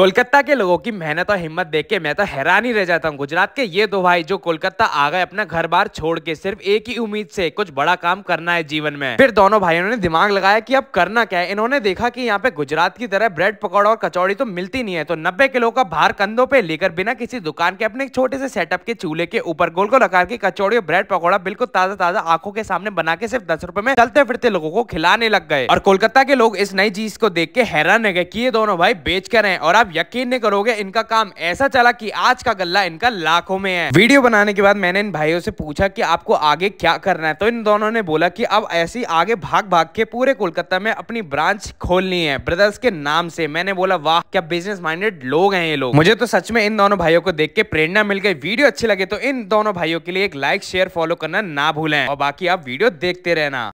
कोलकाता के लोगों की मेहनत और हिम्मत देख के मैं तो हैरान ही रह जाता हूँ गुजरात के ये दो भाई जो कोलकाता आ गए अपना घर बार छोड़ के सिर्फ एक ही उम्मीद से कुछ बड़ा काम करना है जीवन में फिर दोनों भाइयों ने दिमाग लगाया कि अब करना क्या है इन्होंने देखा कि यहाँ पे गुजरात की तरह ब्रेड पकौड़ा और कचौड़ी तो मिलती नहीं है तो नब्बे किलो का भार कंधों पे लेकर बिना किसी दुकान के अपने छोटे से सेटअप के चूल्हे के ऊपर गोल गोल लगा की कचौड़ी और ब्रेड पकौड़ा बिल्कुल ताजा ताजा आंखों के सामने बना के सिर्फ दस रुपए में चलते फिरते लोगों को खिलाने लग गए और कोलकाता के लोग इस नई चीज को देख के हैरान रह गए की ये दोनों भाई बेच कर रहे हैं और आप आप यकीन नहीं करोगे इनका काम ऐसा चला कि आज का गल्ला इनका लाखों में है वीडियो बनाने के बाद मैंने इन भाइयों से पूछा कि आपको आगे क्या करना है तो इन दोनों ने बोला कि अब ऐसी आगे भाग भाग के पूरे कोलकाता में अपनी ब्रांच खोलनी है ब्रदर्स के नाम से मैंने बोला वाह क्या बिजनेस माइंडेड लोग हैं ये लोग मुझे तो सच में इन दोनों भाइयों को देख के प्रेरणा मिल गई वीडियो अच्छी लगे तो इन दोनों भाइयों के लिए एक लाइक शेयर फॉलो करना ना भूले और बाकी आप वीडियो देखते रहना